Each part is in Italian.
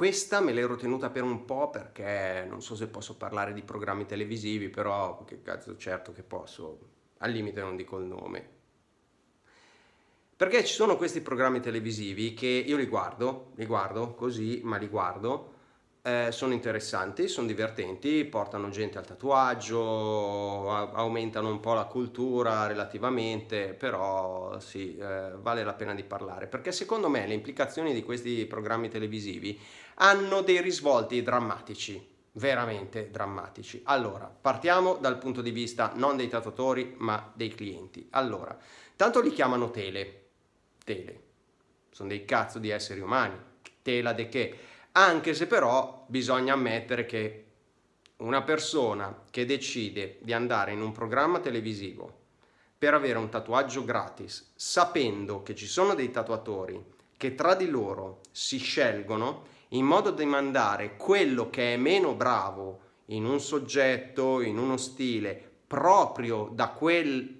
Questa me l'ero tenuta per un po' perché non so se posso parlare di programmi televisivi, però che cazzo certo che posso, al limite non dico il nome. Perché ci sono questi programmi televisivi che io li guardo, li guardo così, ma li guardo eh, sono interessanti, sono divertenti, portano gente al tatuaggio, a- aumentano un po' la cultura relativamente, però sì, eh, vale la pena di parlare, perché secondo me le implicazioni di questi programmi televisivi hanno dei risvolti drammatici, veramente drammatici. Allora, partiamo dal punto di vista non dei tatuatori, ma dei clienti. Allora, tanto li chiamano tele, tele, sono dei cazzo di esseri umani, tela de che? anche se però bisogna ammettere che una persona che decide di andare in un programma televisivo per avere un tatuaggio gratis, sapendo che ci sono dei tatuatori che tra di loro si scelgono in modo da mandare quello che è meno bravo in un soggetto, in uno stile, proprio da quel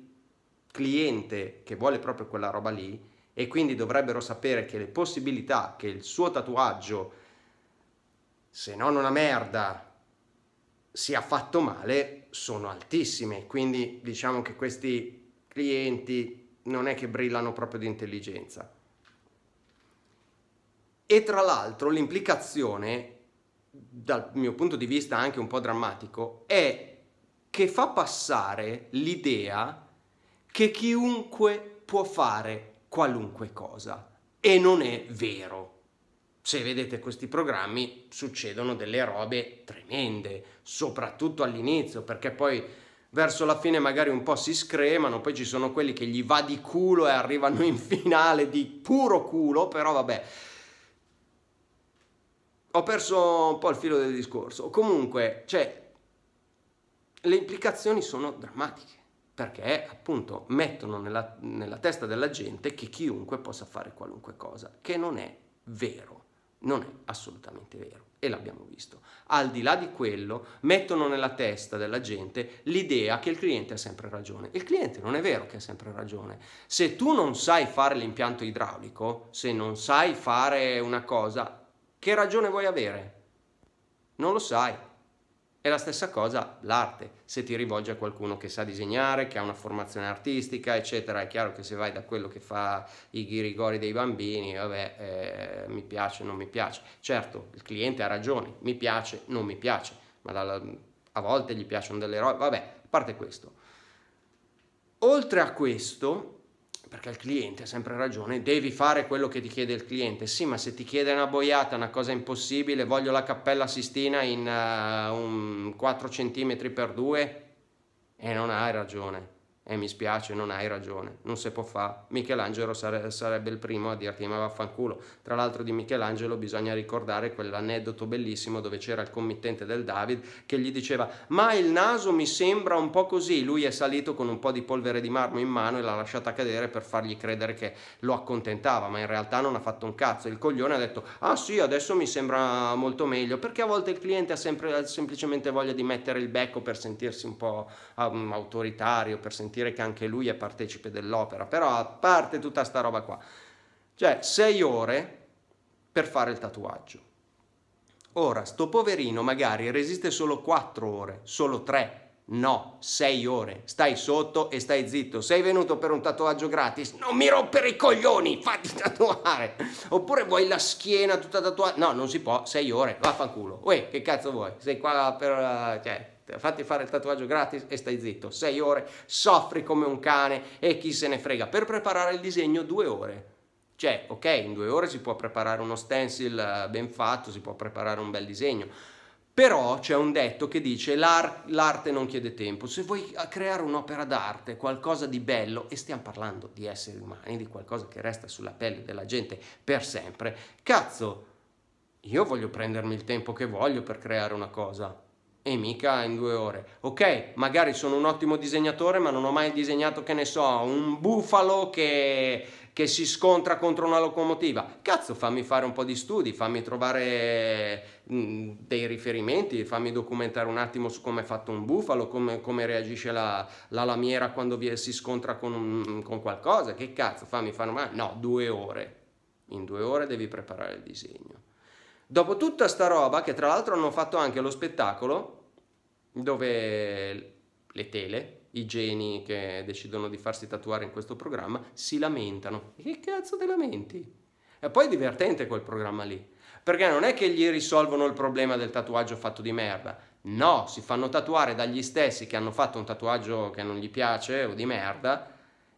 cliente che vuole proprio quella roba lì e quindi dovrebbero sapere che le possibilità che il suo tatuaggio se non una merda, sia fatto male, sono altissime. Quindi diciamo che questi clienti non è che brillano proprio di intelligenza. E tra l'altro l'implicazione, dal mio punto di vista anche un po' drammatico, è che fa passare l'idea che chiunque può fare qualunque cosa. E non è vero se vedete questi programmi succedono delle robe tremende, soprattutto all'inizio, perché poi verso la fine magari un po' si scremano, poi ci sono quelli che gli va di culo e arrivano in finale di puro culo, però vabbè. Ho perso un po' il filo del discorso. Comunque, cioè, le implicazioni sono drammatiche, perché appunto mettono nella, nella testa della gente che chiunque possa fare qualunque cosa, che non è vero. Non è assolutamente vero e l'abbiamo visto. Al di là di quello, mettono nella testa della gente l'idea che il cliente ha sempre ragione. Il cliente non è vero che ha sempre ragione. Se tu non sai fare l'impianto idraulico, se non sai fare una cosa, che ragione vuoi avere? Non lo sai. È la stessa cosa l'arte, se ti rivolgi a qualcuno che sa disegnare, che ha una formazione artistica, eccetera, è chiaro che se vai da quello che fa i ghirigori dei bambini, vabbè, eh, mi piace, non mi piace. Certo, il cliente ha ragione, mi piace, non mi piace, ma dalla, a volte gli piacciono delle robe, vabbè, a parte questo. Oltre a questo, perché il cliente ha sempre ragione, devi fare quello che ti chiede il cliente. Sì, ma se ti chiede una boiata, una cosa impossibile, voglio la cappella Sistina in uh, 4 cm per 2 e eh, non hai ragione eh, mi spiace, non hai ragione, non si può fare. Michelangelo sare sarebbe il primo a dirti ma vaffanculo. Tra l'altro di Michelangelo bisogna ricordare quell'aneddoto bellissimo dove c'era il committente del David che gli diceva ma il naso mi sembra un po' così. Lui è salito con un po' di polvere di marmo in mano e l'ha lasciata cadere per fargli credere che lo accontentava, ma in realtà non ha fatto un cazzo. Il coglione ha detto ah sì, adesso mi sembra molto meglio, perché a volte il cliente ha, sempre, semplicemente voglia di mettere il becco per sentirsi un po' um, autoritario, per sentirsi sentire che anche lui è partecipe dell'opera, però a parte tutta sta roba qua. Cioè, sei ore per fare il tatuaggio. Ora, sto poverino magari resiste solo 4 ore, solo 3, no, 6 ore. Stai sotto e stai zitto. Sei venuto per un tatuaggio gratis? Non mi rompere i coglioni, fatti tatuare. Oppure vuoi la schiena tutta tatuata? No, non si può, 6 ore, vaffanculo. Uè, che cazzo vuoi? Sei qua per... Eh, cioè fatti fare il tatuaggio gratis e stai zitto, sei ore, soffri come un cane e chi se ne frega. Per preparare il disegno due ore. Cioè, ok, in due ore si può preparare uno stencil eh, ben fatto, si può preparare un bel disegno, però c'è un detto che dice l'ar- l'arte non chiede tempo. Se vuoi eh, creare un'opera d'arte, qualcosa di bello, e stiamo parlando di esseri umani, di qualcosa che resta sulla pelle della gente per sempre, cazzo, io voglio prendermi il tempo che voglio per creare una cosa e mica in due ore. Ok, magari sono un ottimo disegnatore, ma non ho mai disegnato, che ne so, un bufalo che, che si scontra contro una locomotiva. Cazzo, fammi fare un po' di studi, fammi trovare mm, dei riferimenti, fammi documentare un attimo su come è fatto un bufalo, come, come reagisce la, la, lamiera quando vi, si scontra con, un, con qualcosa. Che cazzo, fammi fare... no, due ore. In due ore devi preparare il disegno. Dopo tutta sta roba, che tra l'altro hanno fatto anche lo spettacolo, dove le tele, i geni che decidono di farsi tatuare in questo programma, si lamentano. Che cazzo ti lamenti? E poi è divertente quel programma lì, perché non è che gli risolvono il problema del tatuaggio fatto di merda. No, si fanno tatuare dagli stessi che hanno fatto un tatuaggio che non gli piace o di merda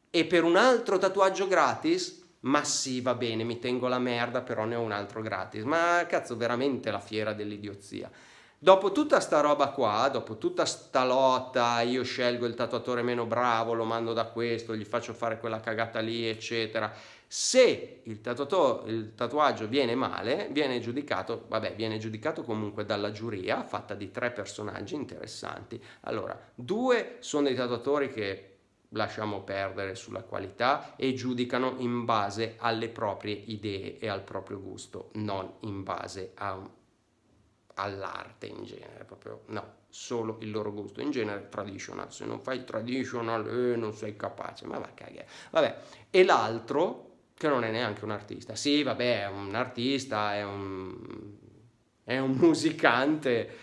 e per un altro tatuaggio gratis ma sì, va bene, mi tengo la merda, però ne ho un altro gratis. Ma cazzo, veramente la fiera dell'idiozia. Dopo tutta sta roba qua, dopo tutta sta lotta, io scelgo il tatuatore meno bravo, lo mando da questo, gli faccio fare quella cagata lì, eccetera. Se il, tatuato, il tatuaggio viene male, viene giudicato, vabbè, viene giudicato comunque dalla giuria fatta di tre personaggi interessanti. Allora, due sono dei tatuatori che lasciamo perdere sulla qualità e giudicano in base alle proprie idee e al proprio gusto, non in base un, all'arte in genere, proprio no, solo il loro gusto, in genere traditional, se non fai traditional eh, non sei capace, ma va cagare. Vabbè, e l'altro che non è neanche un artista, sì vabbè è un artista, è un, è un musicante,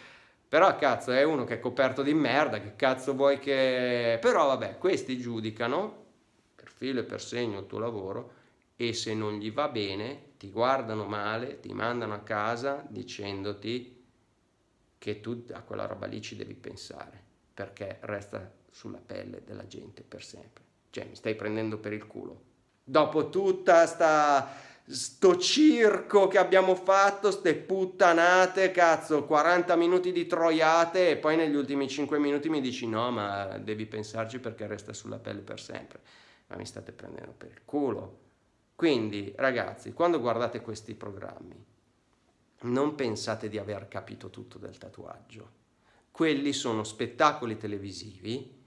però cazzo è uno che è coperto di merda, che cazzo vuoi che... Però vabbè, questi giudicano per filo e per segno il tuo lavoro e se non gli va bene ti guardano male, ti mandano a casa dicendoti che tu a quella roba lì ci devi pensare, perché resta sulla pelle della gente per sempre. Cioè mi stai prendendo per il culo. Dopo tutta sta sto circo che abbiamo fatto, ste puttanate, cazzo, 40 minuti di troiate e poi negli ultimi 5 minuti mi dici no, ma devi pensarci perché resta sulla pelle per sempre. Ma mi state prendendo per il culo. Quindi, ragazzi, quando guardate questi programmi, non pensate di aver capito tutto del tatuaggio. Quelli sono spettacoli televisivi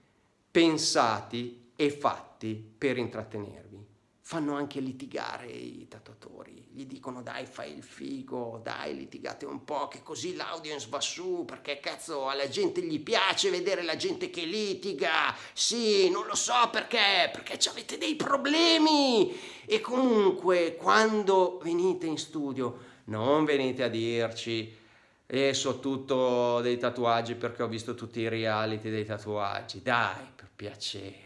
pensati e fatti per intrattenervi fanno anche litigare i tatuatori, gli dicono dai fai il figo, dai litigate un po' che così l'audience va su perché cazzo alla gente gli piace vedere la gente che litiga, sì non lo so perché, perché avete dei problemi e comunque quando venite in studio non venite a dirci e eh, so tutto dei tatuaggi perché ho visto tutti i reality dei tatuaggi, dai per piacere